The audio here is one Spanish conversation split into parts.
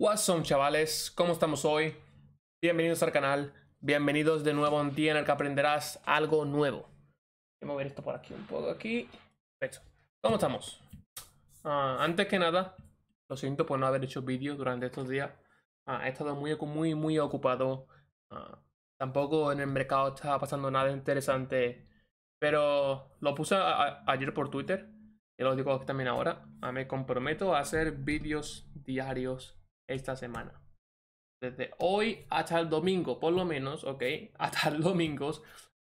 What's up chavales, ¿cómo estamos hoy? Bienvenidos al canal, bienvenidos de nuevo a un día en el que aprenderás algo nuevo Voy a mover esto por aquí un poco, aquí ¿cómo estamos? Ah, antes que nada, lo siento por no haber hecho vídeos durante estos días ah, He estado muy, muy, muy ocupado ah, Tampoco en el mercado estaba pasando nada interesante Pero lo puse ayer por Twitter y lo digo también ahora, me comprometo a hacer vídeos diarios esta semana. Desde hoy hasta el domingo, por lo menos, ¿ok? Hasta el domingo.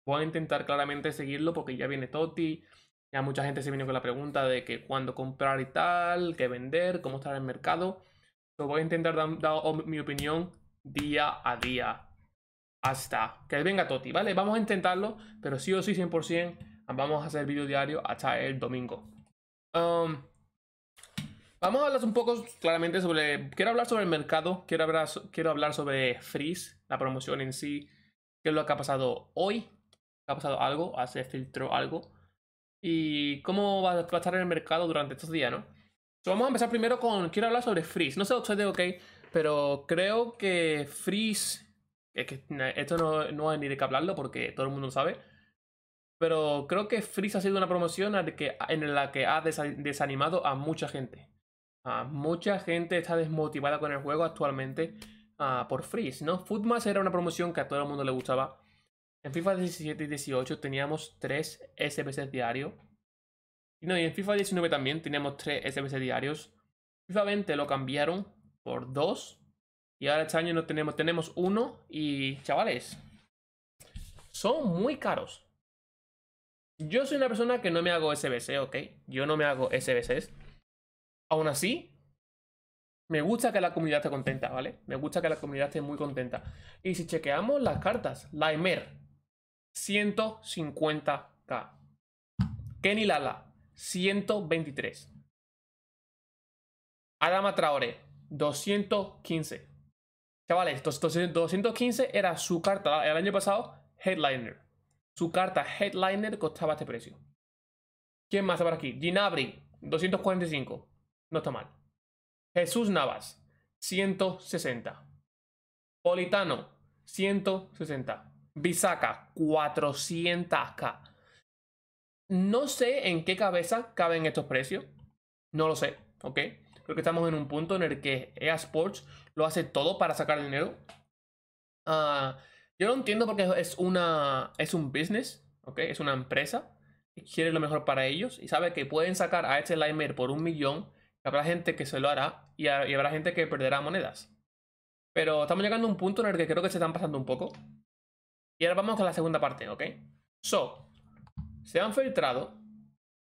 Voy a intentar claramente seguirlo porque ya viene Toti. Ya mucha gente se viene con la pregunta de que cuándo comprar y tal, qué vender, cómo estar el mercado. Lo voy a intentar dar, mi opinión día a día. Hasta que venga Toti, ¿vale? Vamos a intentarlo, pero sí o sí 100% vamos a hacer vídeo diario hasta el domingo. Um, Vamos a hablar un poco claramente sobre. Quiero hablar sobre el mercado, quiero hablar, quiero hablar sobre Freeze, la promoción en sí, qué es lo que ha pasado hoy, ha pasado algo, hace ah, filtró algo, y cómo va, a estar en el mercado durante estos días, ¿no? vamos a empezar primero con. Quiero hablar sobre Freeze. No sé ustedes, ok, pero creo que Freeze. esto no, no hay ni de qué hablarlo porque todo el mundo lo sabe. Pero creo que Freeze ha sido una promoción en la que ha desanimado a mucha gente. Ah, mucha gente está desmotivada con el juego actualmente ah, por Freeze, ¿no? Footmas era una promoción que a todo el mundo le gustaba. En FIFA 17 y 18 teníamos 3 SBC diarios. Y no, y en FIFA 19 también teníamos 3 SBC diarios. FIFA 20 lo cambiaron por 2. Y ahora este año no tenemos, tenemos uno. Y chavales, son muy caros. Yo soy una persona que no me hago SBC, ¿ok? Yo no me hago SBCs. Aún así, me gusta que la comunidad esté contenta, ¿vale? Me gusta que la comunidad esté muy contenta. Y si chequeamos las cartas, la Emer, 150k. Kenny Lala, 123. Adama Traore, 215. Chavales, 215 era su carta el año pasado, Headliner. Su carta Headliner costaba este precio. ¿Quién más por aquí? Ginabri, 245. No está mal. Jesús Navas, 160. Politano, 160. Bisaca, 400k. No sé en qué cabeza caben estos precios. No lo sé, ¿ok? Creo que estamos en un punto en el que EA Sports lo hace todo para sacar dinero. Ah, yo lo entiendo porque es, una, es un business, ¿ok? Es una empresa que quiere lo mejor para ellos y sabe que pueden sacar a este Limer por un millón habrá gente que se lo hará y, habrá gente que perderá monedas. Pero estamos llegando a un punto en el que creo que se están pasando un poco. Y ahora vamos con la segunda parte, ¿ok? So, se han filtrado.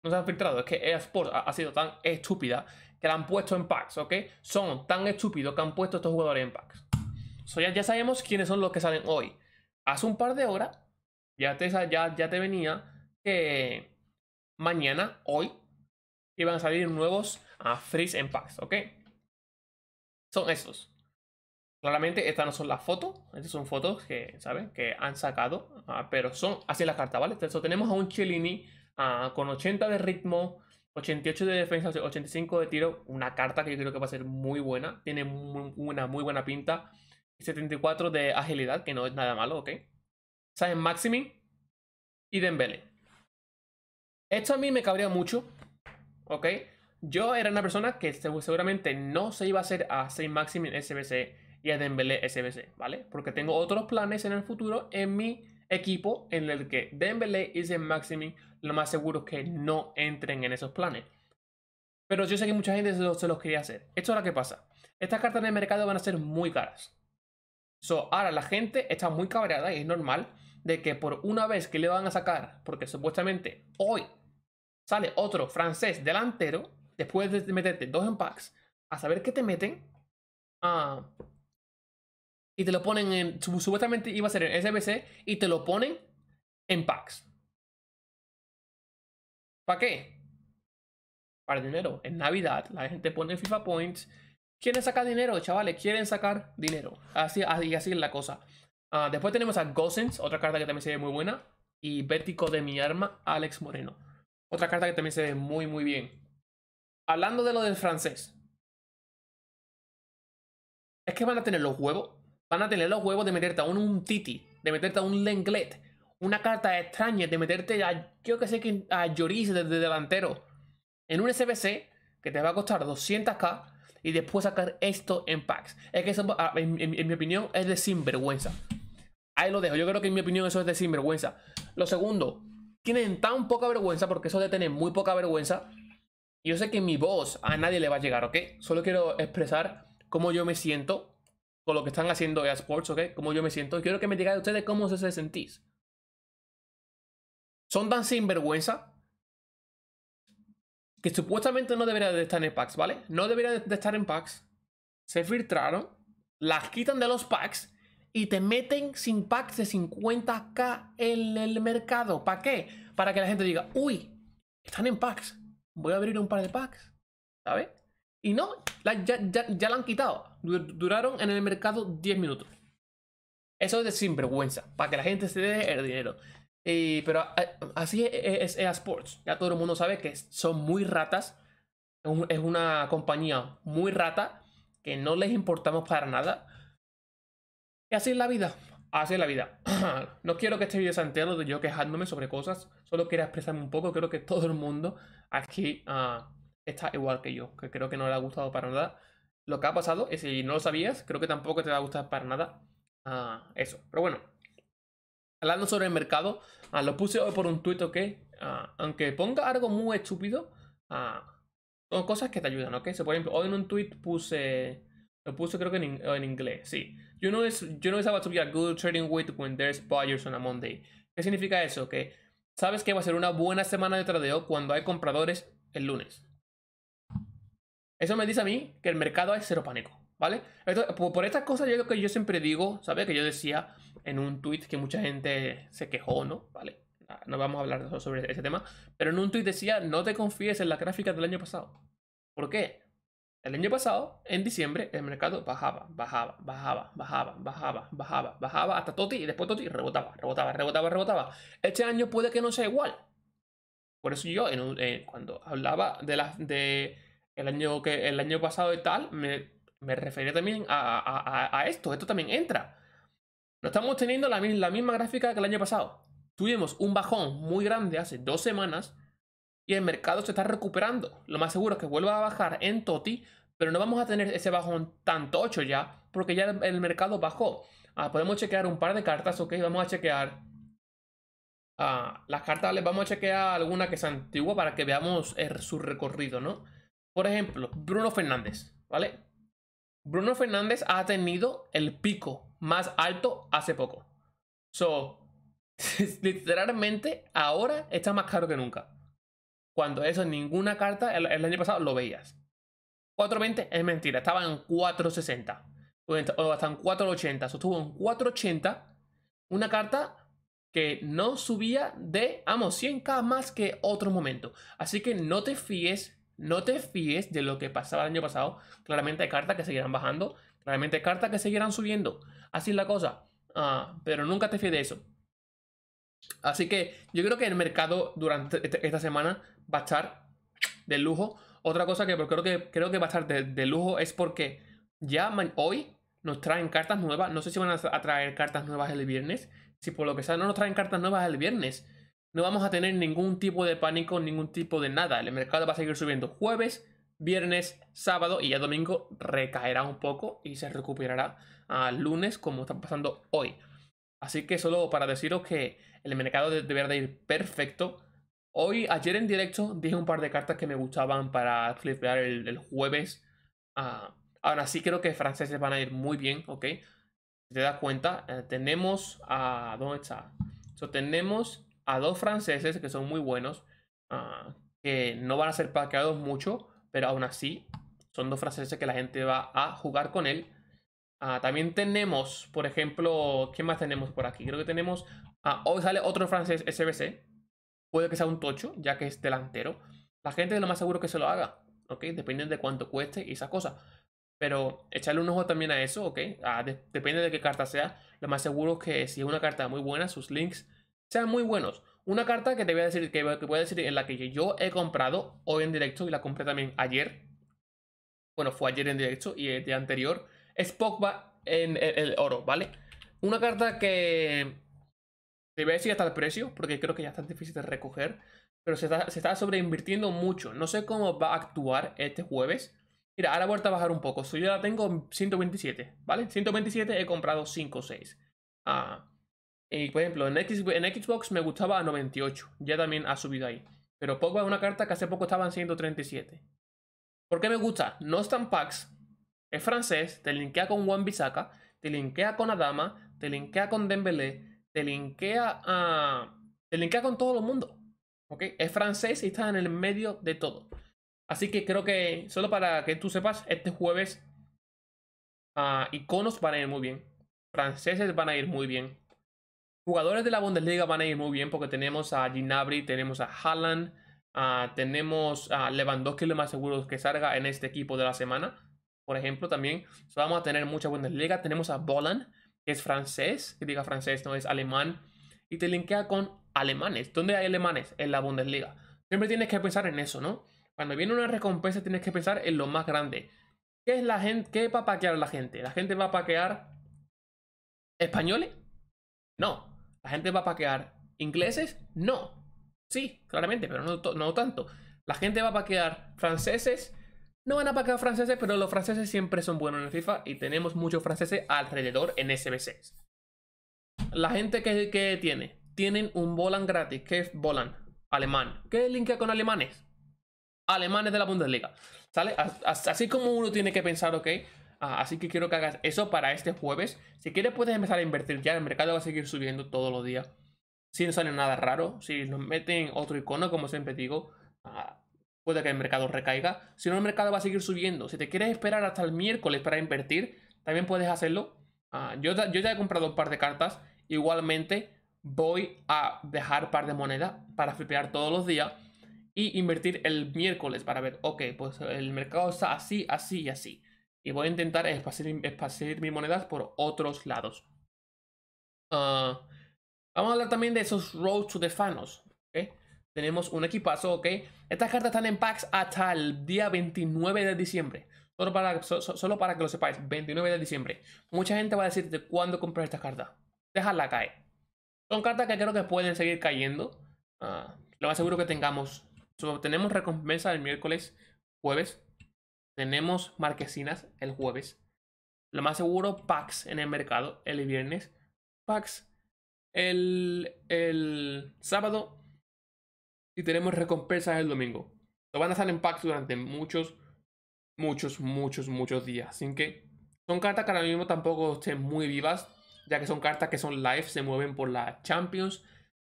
No se han filtrado, es que EA ha, sido tan estúpida que la han puesto en packs, ¿ok? Son tan estúpidos que han puesto estos jugadores en packs. So, ya, ya sabemos quiénes son los que salen hoy. Hace un par de horas, ya te, ya, ya te venía que mañana, hoy, iban a salir nuevos a ah, freeze en packs, ¿ok? Son estos Claramente estas no son las fotos, estas son fotos que, ¿sabes? Que han sacado, ah, pero son así las cartas, ¿vale? Entonces tenemos a un Cellini ah, con 80 de ritmo, 88 de defensa, 85 de tiro, una carta que yo creo que va a ser muy buena, tiene una muy buena pinta, 74 de agilidad, que no es nada malo, ¿ok? Saben Maximin y Dembele. Esto a mí me cabría mucho, ¿ok? Yo era una persona que seguramente no se iba a hacer a Saint Maximin SBC y a Dembélé SBC, ¿vale? Porque tengo otros planes en el futuro en mi equipo en el que Dembélé y Saint Maximin lo más seguro es que no entren en esos planes. Pero yo sé que mucha gente se los, quería hacer. Esto es lo que pasa. Estas cartas de mercado van a ser muy caras. ahora la gente está muy cabreada y es normal de que por una vez que le van a sacar, porque supuestamente hoy sale otro francés delantero, después de meterte dos en packs, a saber qué te meten, ah, y te lo ponen en, supuestamente iba a ser en SBC, y te lo ponen en packs. ¿Para qué? Para dinero. En Navidad la gente pone FIFA Points. Quieren sacar dinero, chavales, quieren sacar dinero. Así, así, es la cosa. Ah, después tenemos a Gosens, otra carta que también se ve muy buena. Y Vértigo de mi arma, Alex Moreno. Otra carta que también se ve muy, muy bien hablando de lo del francés, es que van a tener los huevos. Van a tener los huevos de meterte a un, Titi, de meterte a un Lenglet, una carta extraña, de meterte a, yo que sé, a Lloris desde delantero, en un SBC que te va a costar 200k y después sacar esto en packs. Es que eso, ah, en, en mi opinión, es de sinvergüenza. Ahí lo dejo. Yo creo que en mi opinión eso es de sinvergüenza. Lo segundo, tienen tan poca vergüenza, porque eso de tener muy poca vergüenza, yo sé que mi voz a nadie le va a llegar, ¿ok? Solo quiero expresar cómo yo me siento con lo que están haciendo EA Sports, ¿ok? Cómo yo me siento. Quiero que me digan ustedes cómo se sentís. Son tan sinvergüenza que supuestamente no deberían de estar en packs, ¿vale? No deberían de estar en packs. Se filtraron, las quitan de los packs y te meten sin packs de 50k en el mercado. ¿Para qué? Para que la gente diga, uy, están en packs voy a abrir un par de packs, ¿sabes? Y no, ya, ya, la han quitado. Duraron en el mercado 10 minutos. Eso es de sinvergüenza, para que la gente se dé el dinero. pero así es, es Sports. Ya todo el mundo sabe que son muy ratas. Es una compañía muy rata que no les importamos para nada. Y así es la vida. Así es la vida. no quiero que este video sea entero de yo quejándome sobre cosas. Solo quería expresarme un poco. Creo que todo el mundo aquí ah, está igual que yo. Que creo que no le ha gustado para nada lo que ha pasado. Y si no lo sabías, creo que tampoco te va a gustar para nada ah, eso. Pero bueno. Hablando sobre el mercado, ah, lo puse hoy por un tuit, ¿ok? aunque ponga algo muy estúpido, son cosas que te ayudan, ¿ok? por ejemplo, hoy en un tuit puse... Lo puse creo que en inglés, sí. Yo no it's, to be a good trading week when there's buyers on a Monday. ¿Qué significa eso? Que sabes que va a ser una buena semana de tradeo cuando hay compradores el lunes. Eso me dice a mí que el mercado es cero pánico, ¿vale? por, estas cosas yo lo que yo siempre digo, ¿sabes? Que yo decía en un tweet que mucha gente se quejó, ¿no? ¿Vale? No vamos a hablar sobre ese tema, pero en un tweet decía, no te confíes en la gráfica del año pasado. ¿Por qué? El año pasado, en diciembre, el mercado bajaba, bajaba, bajaba, bajaba, bajaba, bajaba, bajaba hasta Toti y después Toti rebotaba, rebotaba, rebotaba, rebotaba. Este año puede que no sea igual. Por eso yo, eh, cuando hablaba de, de el, año que, el año pasado y tal, me, refería también a, esto. Esto también entra. No estamos teniendo la misma gráfica que el año pasado. Tuvimos un bajón muy grande hace dos semanas y el mercado se está recuperando. Lo más seguro es que vuelva a bajar en TOTI, pero no vamos a tener ese bajón tanto tocho ya, porque ya el, mercado bajó. Ah, podemos chequear un par de cartas, ok, vamos a chequear. Ah, las cartas les vamos a chequear alguna que es antigua para que veamos eh, su recorrido, ¿no? Por ejemplo, Bruno Fernández, ¿vale? Bruno Fernández ha tenido el pico más alto hace poco. literalmente ahora está más caro que nunca. Cuando eso en ninguna carta, el, año pasado lo veías. 4.20 es mentira, estaba en 4.60. O hasta en 4.80. Sostuvo en 4.80 una carta que no subía de, vamos, 100k más que otro momento. Así que no te fíes, no te fíes de lo que pasaba el año pasado. Claramente hay cartas que seguirán bajando, claramente hay cartas que seguirán subiendo. Así es la cosa. Ah, pero nunca te fíes de eso. Así que yo creo que el mercado durante e-, e-, esta semana va a estar de lujo. Otra cosa que creo que, creo que va a estar de, de lujo es porque ya hoy nos traen cartas nuevas. No sé si van a traer cartas nuevas el viernes. Si por lo que sea no nos traen cartas nuevas el viernes, no vamos a tener ningún tipo de pánico, ningún tipo de nada. El mercado va a seguir subiendo jueves, viernes, sábado y ya domingo recaerá un poco y se recuperará al lunes como está pasando hoy. Así que solo para deciros que el mercado debería de ir perfecto. Hoy, ayer en directo, dije un par de cartas que me gustaban para flipear el, jueves. Ah, ahora sí creo que franceses van a ir muy bien, ¿ok? Si te das cuenta, eh, tenemos a... ¿Dónde está? tenemos a dos franceses que son muy buenos, ah, que no van a ser paqueados mucho, pero aún así son dos franceses que la gente va a jugar con él. Ah, también tenemos, por ejemplo, ¿qué más tenemos por aquí? Creo que tenemos. Ah, hoy sale otro francés SBC. Puede que sea un tocho, ya que es delantero. La gente es lo más seguro que se lo haga, ¿ok? Depende de cuánto cueste y esas cosas. Pero echarle un ojo también a eso, ¿ok? Ah, depende de qué carta sea. Lo más seguro es que si es una carta muy buena, sus links sean muy buenos. Una carta que te voy a decir, que, que decir en la que yo he comprado hoy en directo y la compré también ayer. Bueno, fue ayer en directo y el día anterior es Pogba en el, oro, ¿vale? Una carta que... debe a decir hasta el precio, porque creo que ya está difícil de recoger. Pero se está, sobreinvirtiendo mucho. No sé cómo va a actuar este jueves. Mira, ahora vuelta a bajar un poco. yo la tengo 127, ¿vale? 127 he comprado 5 o 6. Ah, y por ejemplo, en, en Xbox me gustaba a 98. Ya también ha subido ahí. Pero Pogba es una carta que hace poco estaba en 137. ¿Por qué me gusta? No están packs, es francés, te linkea con Juan Bisaca, te linkea con Adama, te linkea con Dembélé, te linkea a... Te linkea con todo el mundo. ¿Ok? Es francés y está en el medio de todo. Así que creo que, solo para que tú sepas, este jueves ah, iconos van a ir muy bien. Franceses van a ir muy bien. Jugadores de la Bundesliga van a ir muy bien porque tenemos a Ginabri, tenemos a Haaland, ah, tenemos a Lewandowski, lo más seguro que salga en este equipo de la semana por ejemplo, también. vamos a tener mucha Bundesliga. Tenemos a Bolland, que es francés, que diga francés, no es alemán. Y te linkea con alemanes. ¿Dónde hay alemanes? En la Bundesliga. Siempre tienes que pensar en eso, ¿no? Cuando viene una recompensa tienes que pensar en lo más grande. ¿Qué es la gente? ¿Qué va a paquear la gente? ¿La gente va a paquear españoles? No. ¿La gente va a paquear ingleses? No. Sí, claramente, pero no, no tanto. ¿La gente va a paquear franceses? No van a pagar franceses, pero los franceses siempre son buenos en FIFA y tenemos muchos franceses alrededor en SBCs La gente que, tiene, tienen un Volan gratis. ¿Qué es Volan? Alemán. ¿Qué linka con alemanes? Alemanes de la Bundesliga. ¿Sale? Así como uno tiene que pensar, ok. Ah, así que quiero que hagas eso para este jueves. Si quieres, puedes empezar a invertir ya. El mercado va a seguir subiendo todos los días. Si no sale nada raro, si nos meten otro icono, como siempre digo, ah, puede que el mercado recaiga. Si no, el mercado va a seguir subiendo. Si te quieres esperar hasta el miércoles para invertir, también puedes hacerlo. Ah, yo, ya he comprado un par de cartas. Igualmente, voy a dejar un par de monedas para flipear todos los días y invertir el miércoles para ver, ok, pues el mercado está así, así y así. Y voy a intentar esparcir, mis monedas por otros lados. Ah, vamos a hablar también de esos Road to the fanos. Tenemos un equipazo, ¿ok? Estas cartas están en packs hasta el día 29 de diciembre. Solo para, solo para que lo sepáis, 29 de diciembre. Mucha gente va a decirte cuándo comprar estas cartas. dejarla caer. Son cartas que creo que pueden seguir cayendo. Ah, lo más seguro que tengamos. tenemos recompensa el miércoles, jueves. Tenemos marquesinas el jueves. Lo más seguro, packs en el mercado el viernes. Packs el, el sábado y tenemos recompensas el domingo. Lo van a estar en packs durante muchos, muchos, muchos, muchos días. Así que son cartas que ahora mismo tampoco estén muy vivas, ya que son cartas que son live, se mueven por la Champions.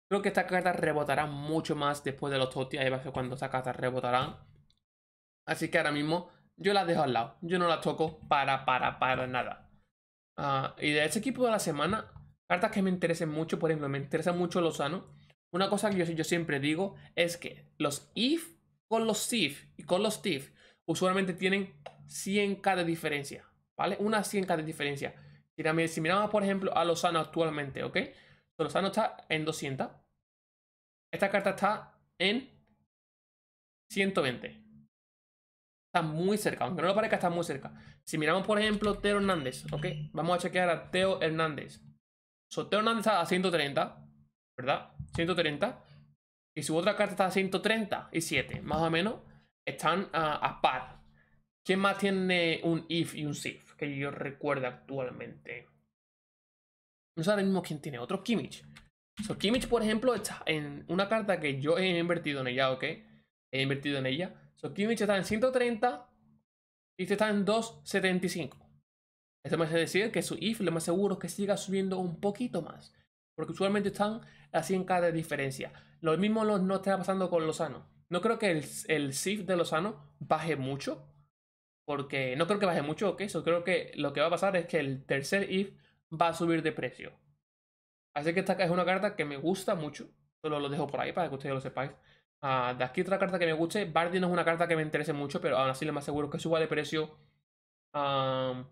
Creo que esta carta rebotará mucho más después de los TOTI. Ahí va a ser cuando estas cartas rebotarán. Así que ahora mismo yo las dejo al lado. Yo no las toco para, para, para nada. Ah, y de ese equipo de la semana, cartas que me interesen mucho, por ejemplo, me interesa mucho Lozano una cosa que yo, siempre digo es que los if con los if y con los if usualmente tienen 100k de diferencia, ¿vale? Una 100k de diferencia. Si miramos, por ejemplo, a Lozano actualmente, ¿ok? Lozano está en 200. Esta carta está en 120. Está muy cerca, aunque no lo parezca, está muy cerca. Si miramos, por ejemplo, Teo Hernández, ¿ok? Vamos a chequear a Teo Hernández. So, Teo Hernández está a 130. ¿verdad? 130. Y su otra carta está a 130 y 7, más o menos, están ah, a par. ¿Quién más tiene un if y un sif? Que yo recuerdo actualmente. No sabemos mismo quién tiene otro. Kimmich. So, Kimmich, por ejemplo, está en una carta que yo he invertido en ella, ¿ok? He invertido en ella. So, Kimmich está en 130 y este está en 275. Esto me hace decir que su if lo más seguro es que siga subiendo un poquito más. Porque usualmente están así en cada diferencia. Lo mismo no, no está pasando con Lozano. No creo que el, el SIF de Lozano baje mucho. Porque no creo que baje mucho eso. Creo que lo que va a pasar es que el tercer IF va a subir de precio. Así que esta es una carta que me gusta mucho. Solo lo dejo por ahí para que ustedes lo sepáis. Ah, de aquí otra carta que me guste. Bardi no es una carta que me interese mucho, pero aún así le aseguro seguro que suba de precio. Ah,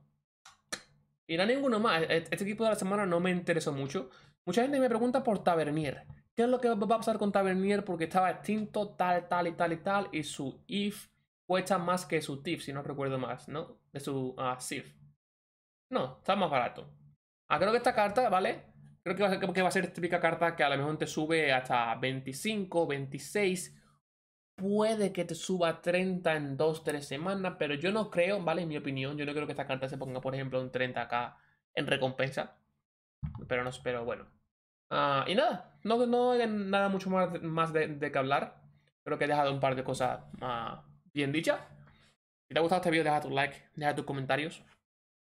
y no ninguno más. E, este equipo de la semana no me interesó mucho. Mucha gente me pregunta por Tavernier. ¿Qué es lo que va a pasar con Tavernier? Porque estaba extinto, tal, tal y tal y tal. Y su if cuesta más que su TIF, si no recuerdo más, ¿no? De su ah, SIF. No, está más barato. Ah, creo que esta carta, ¿vale? Creo que va, a ser, típica carta que a lo mejor te sube hasta 25, 26. Puede que te suba 30 en 2, 3 semanas, pero yo no creo, ¿vale? En mi opinión, yo no creo que esta carta se ponga, por ejemplo, un 30 acá en recompensa. Pero, no, pero bueno. Ah, y nada, no, no hay nada mucho más, más de, que hablar. Creo que he dejado un par de cosas ah, bien dichas. Si te ha gustado este video, deja tu like, deja tus comentarios.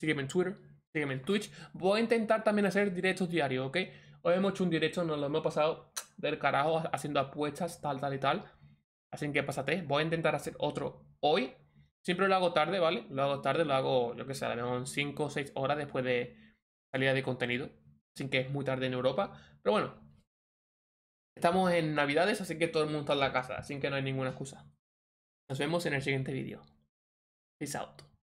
Sígueme en Twitter, sígueme en Twitch. Voy a intentar también hacer directos diarios, ¿ok? Hoy hemos hecho un directo, nos lo hemos pasado del carajo haciendo apuestas, tal, tal y tal. Así que pásate, voy a intentar hacer otro hoy. Siempre lo hago tarde, ¿vale? Lo hago tarde, lo hago, yo que sé, a lo mejor 5 o 6 horas después de salida de contenido sin que es muy tarde en Europa. Pero bueno, estamos en Navidades, así que todo el mundo está en la casa, así que no hay ninguna excusa. Nos vemos en el siguiente vídeo. Peace out.